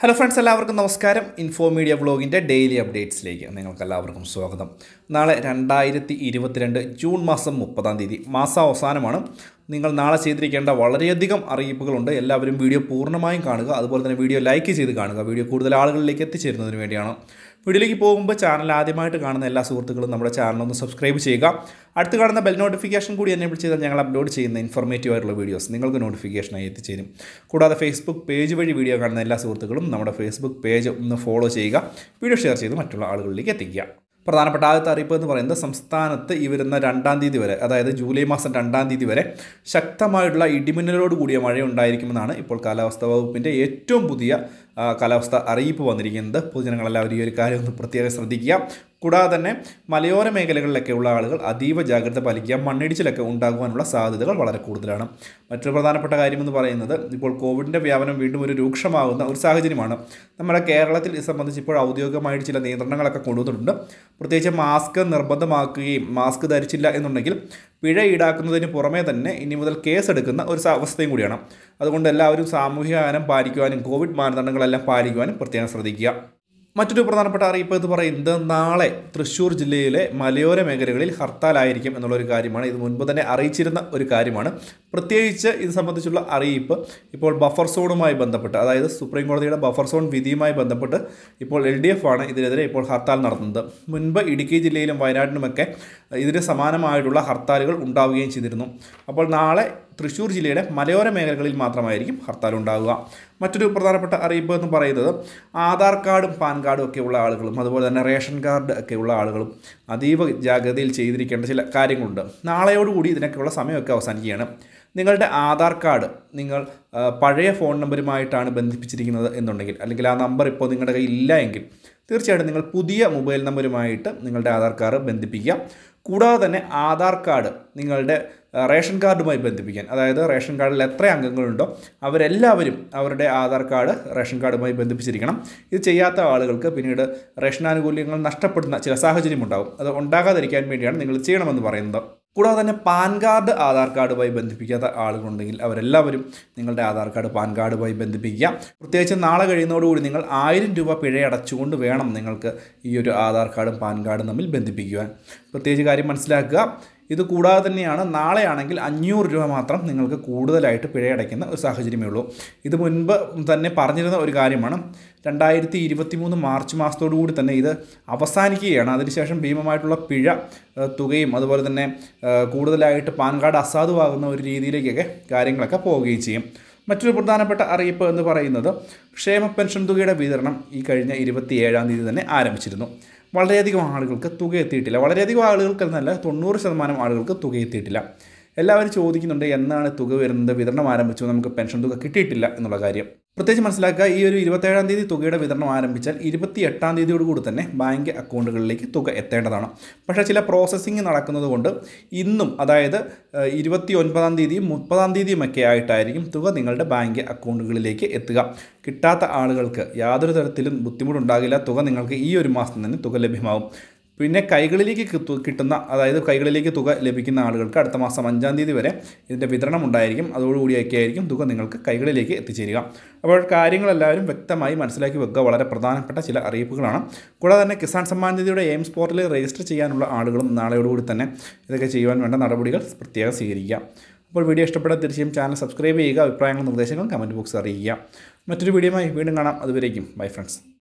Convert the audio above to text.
hello friends എല്ലാവർക്കും നമസ്കാരം info media വ്ളോഗിൻ്റെ ഡെയിലി അപ്ഡേറ്റ്സിലേക്ക് നിങ്ങൾക്ക് എല്ലാവർക്കും സ്വാഗതം നാളെ രണ്ടായിരത്തി ഇരുപത്തിരണ്ട് ജൂൺ മാസം മുപ്പതാം തീയതി മാസം അവസാനമാണ് നിങ്ങൾ നാളെ ചെയ്തിരിക്കേണ്ട വളരെയധികം അറിയിപ്പുകളുണ്ട് എല്ലാവരും വീഡിയോ പൂർണ്ണമായും കാണുക അതുപോലെ തന്നെ വീഡിയോ ലൈക്ക് ചെയ്ത് കാണുക വീഡിയോ കൂടുതൽ ആളുകളിലേക്ക് എത്തിച്ചേരുന്നതിന് വേണ്ടിയാണ് വീഡിയോയിലേക്ക് പോകുമ്പോൾ ചാനൽ ആദ്യമായിട്ട് കാണുന്ന എല്ലാ സുഹൃത്തുക്കളും നമ്മുടെ ചാനൽ ഒന്ന് സബ്സ്ക്രൈബ് ചെയ്യുക അടുത്ത് കാണുന്ന ബെൽ നോട്ടിഫിക്കേഷൻ കൂടി എന്നെ വിളിച്ച് ചെയ്താൽ ഞങ്ങൾ അപ്ലോഡ് ചെയ്യുന്ന ഇൻഫോർമേറ്റീവ് ആയിട്ടുള്ള വീഡിയോസ് നിങ്ങൾക്ക് നോട്ടിഫിക്കേഷനായി എത്തിച്ചേരും കൂടാതെ ഫേസ്ബുക്ക് പേജ് വഴി വീഡിയോ കാണുന്ന എല്ലാ സുഹൃത്തുക്കളും നമ്മുടെ ഫേസ്ബുക്ക് പേജ് ഒന്ന് ഫോളോ ചെയ്യുക വീഡിയോ ഷെയർ ചെയ്ത് മറ്റുള്ള ആളുകളിലേക്ക് എത്തിക്കുക പ്രധാനപ്പെട്ട ആദ്യത്തെ അറിയിപ്പ് എന്ന് പറയുന്നത് സംസ്ഥാനത്ത് ഈ വരുന്ന രണ്ടാം തീയതി വരെ അതായത് ജൂലൈ മാസം രണ്ടാം തീയതി വരെ ശക്തമായിട്ടുള്ള ഇടിമിന്നലോട് കൂടിയ മഴ ഉണ്ടായിരിക്കുമെന്നാണ് ഇപ്പോൾ കാലാവസ്ഥാ വകുപ്പിൻ്റെ ഏറ്റവും പുതിയ കാലാവസ്ഥ അറിയിപ്പ് വന്നിരിക്കുന്നത് പൊതുജനങ്ങളെല്ലാവരും ഈ ഒരു കാര്യം ഒന്ന് പ്രത്യേകം ശ്രദ്ധിക്കുക കൂടാതെ തന്നെ മലയോര മേഖലകളിലൊക്കെ ഉള്ള ആളുകൾ അതീവ ജാഗ്രത പാലിക്കുക മണ്ണിടിച്ചിലൊക്കെ ഉണ്ടാകുവാനുള്ള സാധ്യതകൾ വളരെ കൂടുതലാണ് മറ്റൊരു പ്രധാനപ്പെട്ട കാര്യമെന്ന് പറയുന്നത് ഇപ്പോൾ കോവിഡിൻ്റെ വ്യാപനം വീണ്ടും ഒരു രൂക്ഷമാകുന്ന ഒരു സാഹചര്യമാണ് നമ്മുടെ കേരളത്തിൽ ഇത് സംബന്ധിച്ച് ഇപ്പോൾ ഔദ്യോഗികമായിട്ട് ചില നിയന്ത്രണങ്ങളൊക്കെ കൊണ്ടുവന്നിട്ടുണ്ട് പ്രത്യേകിച്ച് മാസ്ക് നിർബന്ധമാക്കുകയും മാസ്ക് ധരിച്ചില്ല എന്നുണ്ടെങ്കിൽ പിഴ ഈടാക്കുന്നതിന് പുറമേ തന്നെ ഇനി മുതൽ കേസെടുക്കുന്ന ഒരു അവസ്ഥയും കൂടിയാണ് അതുകൊണ്ട് എല്ലാവരും സാമൂഹിക അകലം പാലിക്കുവാനും കോവിഡ് മാനദണ്ഡങ്ങളെല്ലാം പാലിക്കുവാനും പ്രത്യേകം ശ്രദ്ധിക്കുക മറ്റൊരു പ്രധാനപ്പെട്ട അറിയിപ്പ് എന്ന് പറയുന്നത് നാളെ തൃശ്ശൂർ ജില്ലയിലെ മലയോര മേഖലകളിൽ ഹർത്താലായിരിക്കും എന്നുള്ളൊരു കാര്യമാണ് ഇത് മുൻപ് തന്നെ അറിയിച്ചിരുന്ന ഒരു കാര്യമാണ് പ്രത്യേകിച്ച് ഇത് സംബന്ധിച്ചുള്ള അറിയിപ്പ് ഇപ്പോൾ ബഫർ സോണുമായി ബന്ധപ്പെട്ട് അതായത് സുപ്രീം കോടതിയുടെ ബഫർ സോൺ വിധിയുമായി ബന്ധപ്പെട്ട് ഇപ്പോൾ എൽ ഡി എഫ് ആണ് ഇതിനെതിരെ ഇപ്പോൾ ഹർത്താൽ നടത്തുന്നത് മുൻപ് ഇടുക്കി ജില്ലയിലും വയനാട്ടിലുമൊക്കെ ഇതിന് സമാനമായിട്ടുള്ള ഹർത്താലുകൾ ഉണ്ടാവുകയും ചെയ്തിരുന്നു അപ്പോൾ നാളെ തൃശ്ശൂർ ജില്ലയുടെ മലയോര മേഖലകളിൽ മാത്രമായിരിക്കും ഹർത്താൽ ഉണ്ടാവുക മറ്റൊരു പ്രധാനപ്പെട്ട അറിയിപ്പ് എന്ന് പറയുന്നത് ആധാർ കാർഡും പാൻ കാർഡും ഒക്കെ ഉള്ള ആളുകളും അതുപോലെ തന്നെ റേഷൻ കാർഡ് ഒക്കെ ഉള്ള ആളുകളും അതീവ ജാഗ്രതയിൽ ചെയ്തിരിക്കേണ്ട ചില കാര്യങ്ങളുണ്ട് നാളെയോടുകൂടി ഇതിനൊക്കെയുള്ള സമയമൊക്കെ അവസാനിക്കുകയാണ് നിങ്ങളുടെ ആധാർ കാർഡ് നിങ്ങൾ പഴയ ഫോൺ നമ്പറുമായിട്ടാണ് ബന്ധിപ്പിച്ചിരിക്കുന്നത് എന്നുണ്ടെങ്കിൽ അല്ലെങ്കിൽ ആ നമ്പർ ഇപ്പോൾ നിങ്ങളുടെ കയ്യിൽ ഇല്ല എങ്കിൽ തീർച്ചയായിട്ടും നിങ്ങൾ പുതിയ മൊബൈൽ നമ്പറുമായിട്ട് നിങ്ങളുടെ ആധാർ കാർഡ് ബന്ധിപ്പിക്കുക കൂടാതെ തന്നെ ആധാർ കാർഡ് നിങ്ങളുടെ റേഷൻ കാർഡുമായി ബന്ധിപ്പിക്കാൻ അതായത് റേഷൻ കാർഡിൽ എത്ര അംഗങ്ങളുണ്ടോ അവരെല്ലാവരും അവരുടെ ആധാർ കാർഡ് റേഷൻ കാർഡുമായി ബന്ധിപ്പിച്ചിരിക്കണം ഇത് ചെയ്യാത്ത ആളുകൾക്ക് പിന്നീട് റേഷൻ ആനുകൂല്യങ്ങൾ നഷ്ടപ്പെടുന്ന ചില സാഹചര്യമുണ്ടാകും അത് ഉണ്ടാകാതിരിക്കാൻ വേണ്ടിയാണ് നിങ്ങൾ ചെയ്യണമെന്ന് പറയുന്നത് കൂടാതെ തന്നെ പാൻ കാർഡ് ആധാർ കാർഡുമായി ബന്ധിപ്പിക്കാത്ത ആളുകളുണ്ടെങ്കിൽ അവരെല്ലാവരും നിങ്ങളുടെ ആധാർ കാർഡ് പാൻ കാർഡുമായി ബന്ധിപ്പിക്കുക പ്രത്യേകിച്ച് നാളെ കഴിയുന്നതോടുകൂടി നിങ്ങൾ ആയിരം രൂപ പിഴ അടച്ചുകൊണ്ട് വേണം നിങ്ങൾക്ക് ഈ ഒരു ആധാർ കാർഡും പാൻ കാർഡും തമ്മിൽ ബന്ധിപ്പിക്കുവാൻ പ്രത്യേകിച്ച് കാര്യം മനസ്സിലാക്കുക ഇത് കൂടാതെ തന്നെയാണ് നാളെയാണെങ്കിൽ അഞ്ഞൂറ് രൂപ മാത്രം നിങ്ങൾക്ക് കൂടുതലായിട്ട് പിഴയടയ്ക്കുന്ന ഒരു സാഹചര്യമേ ഉള്ളൂ ഇത് മുൻപ് തന്നെ പറഞ്ഞിരുന്ന ഒരു കാര്യമാണ് രണ്ടായിരത്തി ഇരുപത്തി മൂന്ന് മാർച്ച് മാസത്തോടുകൂടി തന്നെ ഇത് അവസാനിക്കുകയാണ് അതിനുശേഷം ഭീമമായിട്ടുള്ള പിഴ തുകയും അതുപോലെ തന്നെ കൂടുതലായിട്ട് പാൻ കാർഡ് അസാധുവാകുന്ന ഒരു രീതിയിലേക്കൊക്കെ കാര്യങ്ങളൊക്കെ പോവുകയും ചെയ്യും മറ്റൊരു പ്രധാനപ്പെട്ട അറിയിപ്പ് എന്ന് പറയുന്നത് ക്ഷേമ പെൻഷൻ തുകയുടെ വിതരണം ഈ കഴിഞ്ഞ ഇരുപത്തി ഏഴാം തീയതി തന്നെ ആരംഭിച്ചിരുന്നു വളരെയധികം ആളുകൾക്ക് തുക എത്തിയിട്ടില്ല വളരെയധികം ആളുകൾക്ക് എന്നല്ല തൊണ്ണൂറ് ശതമാനം ആളുകൾക്ക് തുക എത്തിയിട്ടില്ല എല്ലാവരും ചോദിക്കുന്നുണ്ട് എന്നാണ് തുക വരുന്നത് വിതരണം ആരംഭിച്ചു നമുക്ക് പെൻഷൻ തുക കിട്ടിയിട്ടില്ല എന്നുള്ള കാര്യം പ്രത്യേകിച്ച് മനസ്സിലാക്കുക ഈ ഒരു ഇരുപത്തേഴാം തീയതി തുകയുടെ വിതരണം ആരംഭിച്ചാൽ ഇരുപത്തി എട്ടാം തീയതിയോടുകൂടി തന്നെ ബാങ്ക് അക്കൗണ്ടുകളിലേക്ക് തുക എത്തേണ്ടതാണ് പക്ഷേ ചില പ്രോസസ്സിംഗ് നടക്കുന്നതുകൊണ്ട് ഇന്നും അതായത് ഇരുപത്തി ഒൻപതാം തീയതിയും മുപ്പതാം ഒക്കെ ആയിട്ടായിരിക്കും തുക നിങ്ങളുടെ ബാങ്ക് അക്കൗണ്ടുകളിലേക്ക് എത്തുക കിട്ടാത്ത ആളുകൾക്ക് യാതൊരു തരത്തിലും ബുദ്ധിമുട്ടുണ്ടാകില്ല തുക നിങ്ങൾക്ക് ഈ ഒരു മാസം തന്നെ തുക ലഭ്യമാകും പിന്നെ കൈകളിലേക്ക് കിട്ടുന്ന അതായത് കൈകളിലേക്ക് തുക ലഭിക്കുന്ന ആളുകൾക്ക് അടുത്ത മാസം അഞ്ചാം തീയതി വരെ ഇതിൻ്റെ വിതരണം ഉണ്ടായിരിക്കും അതോടുകൂടിയൊക്കെ ആയിരിക്കും തുക നിങ്ങൾക്ക് കൈകളിലേക്ക് എത്തിച്ചേരുക അപ്പോൾ കാര്യങ്ങളെല്ലാവരും വ്യക്തമായി മനസ്സിലാക്കി വെക്കുക വളരെ പ്രധാനപ്പെട്ട ചില അറിയിപ്പുകളാണ് കൂടാതെ തന്നെ കിസാൻ സമ്മാൻ നിധിയുടെ എയിംസ് പോർട്ടലിൽ രജിസ്റ്റർ ചെയ്യാനുള്ള ആളുകളും നാളെയോടുകൂടി തന്നെ ഇതൊക്കെ ചെയ്യുവാൻ വേണ്ട നടപടികൾ പ്രത്യേകം സ്വീകരിക്കുക അപ്പോൾ വീഡിയോ ഇഷ്ടപ്പെട്ടാൽ തീർച്ചയായും ചാനൽ സബ്സ്ക്രൈബ് ചെയ്യുക അഭിപ്രായങ്ങളും നിർദ്ദേശങ്ങളും കമൻറ്റ് ബോക്സ് അറിയിക്കുക മറ്റൊരു വീഡിയോ വീണ്ടും കാണാം അതുവരേക്കും ബൈ ഫ്രണ്ട്സ്